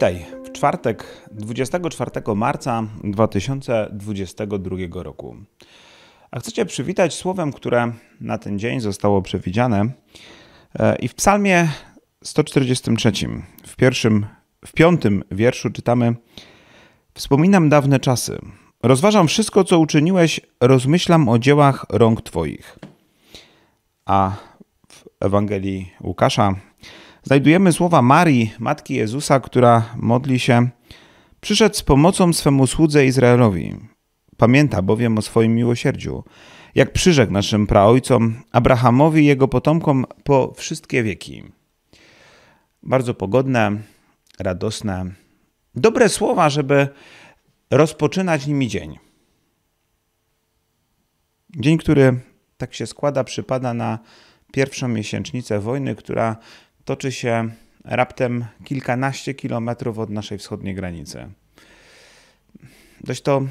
witaj. W czwartek 24 marca 2022 roku. A chcę Cię przywitać słowem, które na ten dzień zostało przewidziane. E, I w Psalmie 143, w pierwszym, w piątym wierszu czytamy: Wspominam dawne czasy. Rozważam wszystko, co uczyniłeś, rozmyślam o dziełach rąk Twoich. A w Ewangelii Łukasza znajdujemy słowa Marii, matki Jezusa, która modli się: Przyszedł z pomocą swemu słudze Izraelowi. Pamięta bowiem o swoim miłosierdziu, jak przyrzekł naszym praojcom, Abrahamowi i jego potomkom po wszystkie wieki. Bardzo pogodne, radosne, dobre słowa, żeby rozpoczynać nimi dzień. Dzień, który tak się składa, przypada na pierwszą miesięcznicę wojny, która toczy się raptem kilkanaście kilometrów od naszej wschodniej granicy. Dość to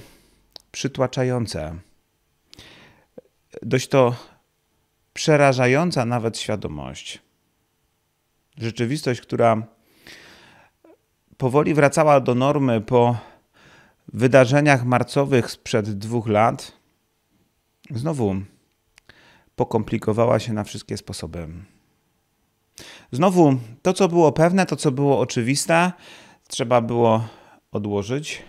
przytłaczające, dość to przerażająca nawet świadomość. Rzeczywistość, która powoli wracała do normy po wydarzeniach marcowych sprzed dwóch lat, znowu pokomplikowała się na wszystkie sposoby. Znowu to, co było pewne, to, co było oczywiste, trzeba było odłożyć.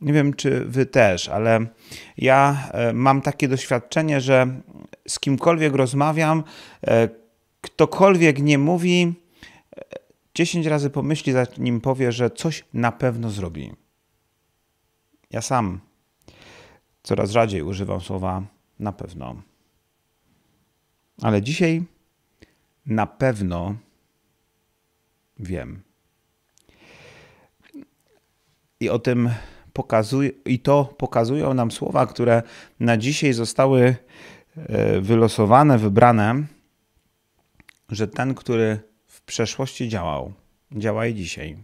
Nie wiem, czy wy też, ale ja e, mam takie doświadczenie, że z kimkolwiek rozmawiam, e, ktokolwiek nie mówi, 10 e, razy pomyśli, zanim powie, że coś na pewno zrobi. Ja sam coraz rzadziej używam słowa na pewno. Ale dzisiaj na pewno wiem. I o tym pokazuj, i to pokazują nam słowa, które na dzisiaj zostały e, wylosowane, wybrane, że ten, który w przeszłości działał, działa i dzisiaj.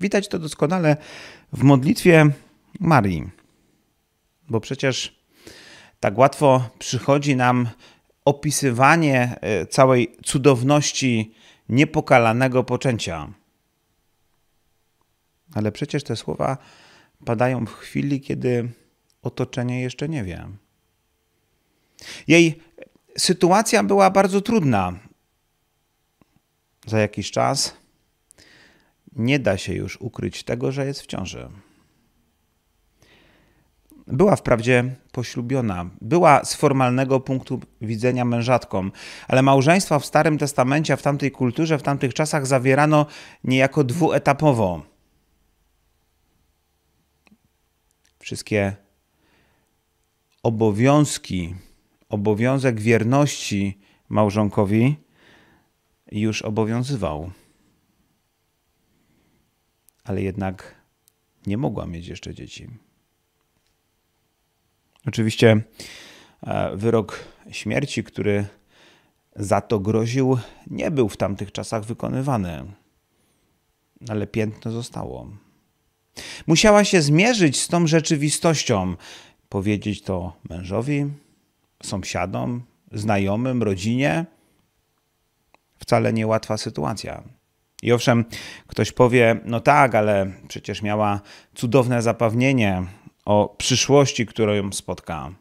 Widać to doskonale w modlitwie Marii, bo przecież tak łatwo przychodzi nam opisywanie e, całej cudowności niepokalanego poczęcia. Ale przecież te słowa padają w chwili, kiedy otoczenie jeszcze nie wie. Jej sytuacja była bardzo trudna. Za jakiś czas nie da się już ukryć tego, że jest w ciąży. Była wprawdzie poślubiona, była z formalnego punktu widzenia mężatką, ale małżeństwa w Starym Testamencie, w tamtej kulturze, w tamtych czasach zawierano niejako dwuetapowo. Wszystkie obowiązki, obowiązek wierności małżonkowi już obowiązywał. Ale jednak nie mogła mieć jeszcze dzieci. Oczywiście e, wyrok śmierci, który za to groził, nie był w tamtych czasach wykonywany, ale piętno zostało. Musiała się zmierzyć z tą rzeczywistością, powiedzieć to mężowi, sąsiadom, znajomym, rodzinie. Wcale niełatwa sytuacja. I owszem, ktoś powie: No tak, ale przecież miała cudowne zapewnienie, o przyszłości, którą ją spotkałam.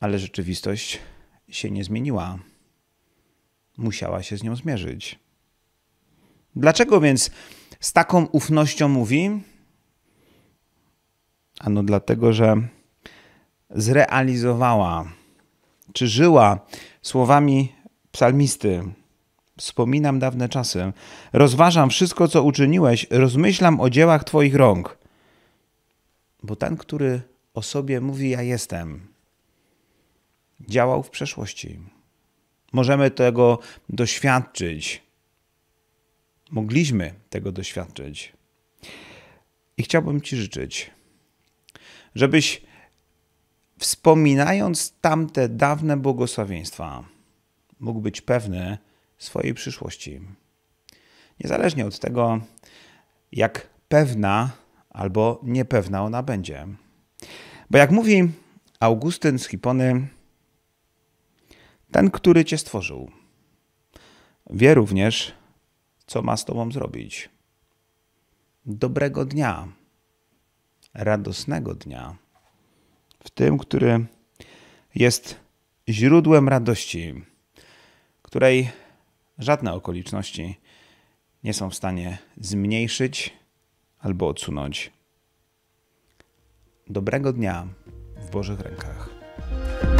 Ale rzeczywistość się nie zmieniła. Musiała się z nią zmierzyć. Dlaczego więc z taką ufnością mówi? Ano dlatego, że zrealizowała, czy żyła słowami psalmisty, Wspominam dawne czasy. Rozważam wszystko, co uczyniłeś, rozmyślam o dziełach Twoich rąk. Bo ten, który o sobie mówi, ja jestem, działał w przeszłości. Możemy tego doświadczyć. Mogliśmy tego doświadczyć. I chciałbym Ci życzyć, żebyś wspominając tamte dawne błogosławieństwa, mógł być pewny, swojej przyszłości. Niezależnie od tego, jak pewna albo niepewna ona będzie. Bo jak mówi Augustyn z Hipony, ten, który cię stworzył, wie również, co ma z tobą zrobić. Dobrego dnia, radosnego dnia, w tym, który jest źródłem radości, której żadne okoliczności nie są w stanie zmniejszyć albo odsunąć. Dobrego dnia w Bożych rękach.